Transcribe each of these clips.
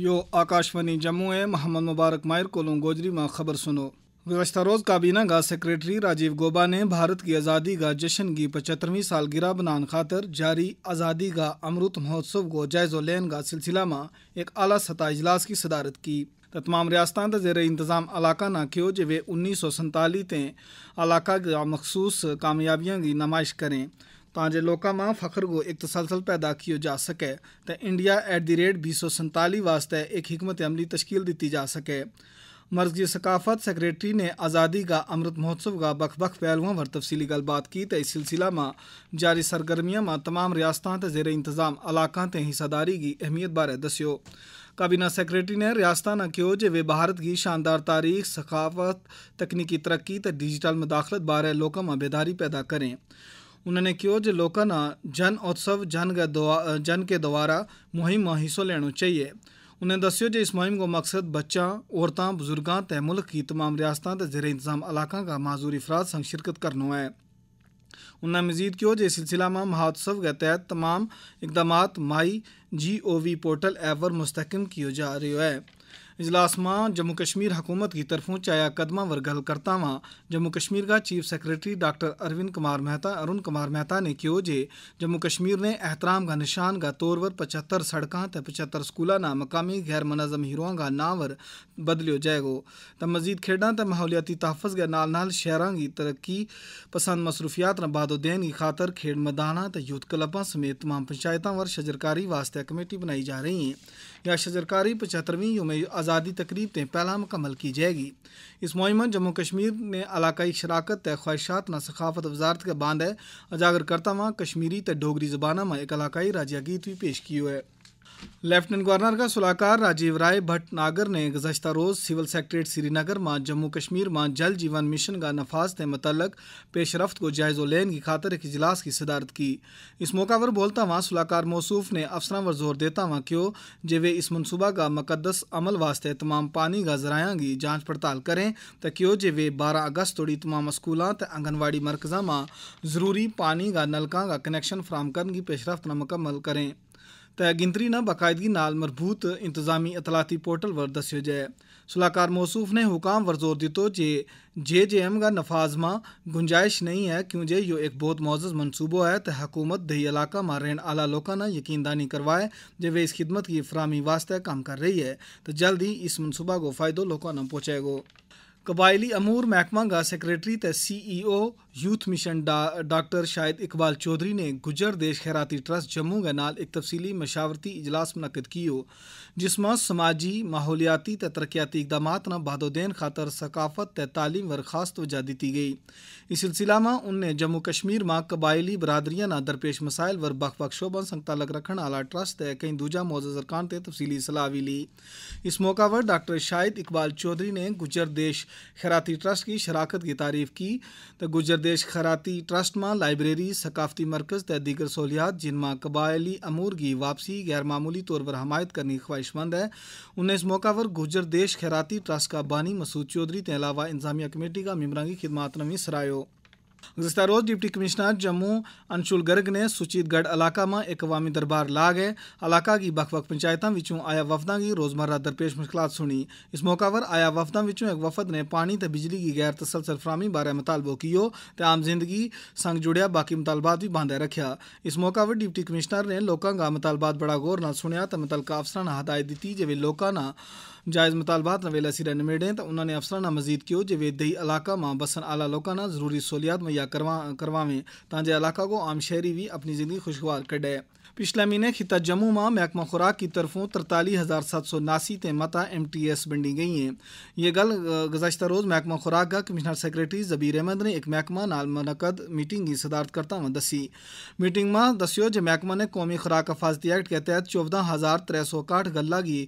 यो आकाशवाणी जम्मू है मोहम्मद मुबारक मायर कोलों गोजरी माँ ख़बर सुनो गुजशत रोज़ काबीना का सेक्रेटरी राजीव गोबा ने भारत की आज़ादी का जश्न की पचहत्तरवीं सालगिरह बनान खातर जारी आज़ादी का अमृत महोत्सव को जायज़ो लेन का सिलसिला में एक अला सतह इजलास की सदारत की तो तमाम रियासतान का जेर इंतज़ाम इलाका ना क्यों जो वे उन्नीस सौ संताली ते इलाका का मखसूस कामयाबियों की नुमाइश करें तव्हांजे लोका मां फ़ख़्र एक तसलसल पैदा किया जा सके त इंडिया एट द रेट बीह सौ संताली वास्ते एक हमत अमली तश्कील दी जा सके मर्कजी सकाफत सेक्रेटरी ने आज़ादी का अमृत महोत्सव का बख बख पहलुओं पर तफसीली गलबात की तो इस सिलसिला में जारी सरगर्मियों में तमाम रियासतों से जेर इंतजाम इलाक़ा से हिस्सादारी की अहमियत बारे दस्यो काबीना सेक्रेटरी ने रियासतों ने कहो जो वे भारत की शानदार तारीख सकाफत तकनीकी तरक्की डिजिटल मुदाखलत बारे लोगों में बेदारी पैदा करें उन्होंने कहो जो लोगों जन उत्सव जन जन के द्वारा मुहिम में हिस्सो लेना चाहिए उन्हें दस्यो जो इस मुहिम को मकसद बच्चा औरतों बुजुर्गों ते मुल्क की तमाम रियासतों ते जेर इंतजाम इलाकों का माजूरी अफराद संग शिरकत करना है उन्होंने मजीद कहो जो इस सिलसिला में महोत्सव के तहत तमाम इकदाम my g o v portal app पर मुस्तकम किया जा रो है इजलास में जम्मू कश्मीर हुकूमत की तरफों चाया कदमा वर गल करता हुआ जम्मू कश्मीर का chief secretary doctor Arvind Kumar Mehta Arun Kumar Mehta ने क्यों जे जम्मू कश्मीर ने एहतराम का निशान का तौर पर पचहत्तर सड़क तो पचहत्तर स्कूलों ना मकामी गैर मुनजम हीरो का नावर बदलो जाएगा तो मजीद खेडा तो माहौलियाती तहफ़ के नाल नाल शहरों की तरक्की पसंद मसरूफियात न बादोदैन की खातर खेड मैदान तो यूथ क्लबा समेत तमाम पंचायतों वर शजरकारी वास्ते कमेटी बनाई जा रही है या शजरकारी पचहत्तरवीं योम आज़ाद आज़ादी तकरीब तें पहला मुकम्मल की जाएगी इस मुहिम जम्मू कश्मीर ने इलाकई शराकत त ख्वाहिशात न सकाफत वजारत के बांध है उजागर करता हुआ कश्मीरी त डोगरी जबाना में एक इलाकई राजिया गीत भी पेश किया है लेफ्टिनेंट गवर्नर का सलाहकार राजीव राय नागर ने गुजशत रोज़ सिविल सेक्रेटरीट श्रीनगर में जम्मू कश्मीर में जल जीवन मिशन का नफाज से मुतल पेशरफ को जायजो लेने की खातर एक इजलास की सदारत की इस मौका पर बोलता हुआ सलाहकार मौसूफ ने अफसर पर जोर देता हुआ क्यों जे वे इस मनसूबा का मुकदस अमल वास्ते तमाम पानी का जराया की जाँच पड़ताल करें तो जे वे बारह अगस्त तोड़ी तमाम स्कूलों आंगनबाड़ी मरकजा में जरूरी पानी का नलकों का कनेक्शन फ्राहम करने की पेशरफ मुकम्मल करें तयगिनतरी न बाकायदगी नाल मरबूत इंतजामी इतलाती पोर्टल पर दस्यो जे सलाहकार मौसूफ ने हुकाम पर जोर दितो जे जे जे एम का नफाज में गुंजाइश नहीं है क्योंकि यो एक बहुत मोजज मनसूबो है तो हकूमत दही इलाका में रहने आला लोगों ने यकीन दानी करवाए जो वे इस खिदमत की फरहमी वास्ते काम कर रही है तो जल्द ही इस मनसूबा को फ़ायदो लोगों ने पहुँचेगा कबायली अमूर महकमा का सैक्रटरी त CEO youth mission doctor Shahid Iqbal Chaudhary ने गुजर देश खैराती ट्रस्ट जम्मू के नाल एक तफसीली मशावरती इजलास मुनद किया जिसमें समाजी माहौलियाती त तरक्याती इकदाम न बहादो देन खातर सकाफत त तालीम वर खास तोजा दी गई इस सिलसिला में उनने जम्मू कश्मीर में कबायली बरदरिया न दरपेश मसाइल वर बख बख शोबन संग तलक रखने आला ट्रस्ट त कई दूजा मोजा जरकान से तफसीली सलाह भी ली इस मौका पर डॉक्टर शाहिद इकबाल चौधरी ने गुजर देश खैराती ट्रस्ट की शराखत की तारीफ की तो गुजर देश खैराती ट्रस्ट में लाइब्रेरी सकाफती मरकज़ त दीगर सहूलियात जिनमें कबायली अमूर की वापसी गैर मामूली तौर पर हमायत करनी ख्वाहिशमंद है उन्हें इस मौका पर गुजर देश खैराती ट्रस्ट का बानी मसूद चौधरी के अलावा इंतजामिया कमेटी का मम्बरा की खिदमत नवी सरायो गुजशत रोज़ डिप्टी कमिश्नर जम्मू अंशुल गर्ग ने सुचीतगढ़ इलाका में एक अवामी दरबार गए इलाका की बख बख पंचायतों विचों आया वफदा की रोज़मर्रा दरपेश मुश्किल सुनी इस मौका पर आया वफदा विचों एक वफद ने पानी तो बिजली की गैर तसलसल फराहमी बारे मुतालबो कियो ते आम जिंदगी संग जुड़िया बाकी मुतालबात भी बांधे रखा इस मौका पर डिप्टी कमिश्नर ने लोगों का मुतालबात बड़ा गौर न सुनिया तो मुतलका अफसर ने हदायत दी जे लोगों ने जायज ਮੁਤਾਲਬਾਤ ਨਵੇਲਾ ਸਿਰੇ ਨਿਮੇੜੇ तो उन्होंने ਨੇ ਅਫਸਰਾਂ मजीद ਮਜ਼ੀਦ वे दही इलाका में बसन आला लोगों ने जरूरी सहूलियात मुहैया करवा करवावें ताजे इलाका को आम शहरी भी अपनी ज़िंदगी खुशगवार कडे पिछले महीने खिता जम्मू में महकमा खुराक की तरफों तरताली हज़ार सत्त सौ नासी ते मत एम टी एस बंडी गई हैं ये गल गुजशत रोज़ महकमा खुराक का कमिश्नर सैक्रटरी जबीर अहमद ने एक महकमा नाल मनकद मीटिंग की सदारतकर्ता में दसी मीटिंग में दस्यो जो महकमा ने कौमी खुराक हफाजती एक्ट के तहत चौदह हज़ार त्रै सौ काठ गला की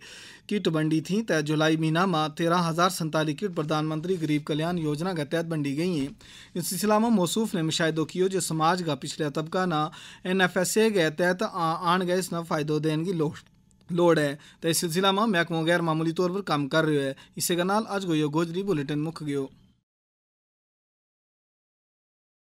किट बंडी थी तय जुलाई महीना में तेरह हज़ार संताली किट प्रधानमंत्री गरीब कल्याण योजना के तहत बंडी गई हैं इस सिलसिला में मौसूफ ने मुशाहिदो किया जो समाज का पिछले तबका ना एन एफ एस ए के तहत आन गए इसना फायदो देने की लोट लोड है तो इस सिलसिला में महकमो गैर मामूली तौर पर काम कर रहे हैं इसे के नाल आज गोयो गोजरी बुलेटिन मुख गयो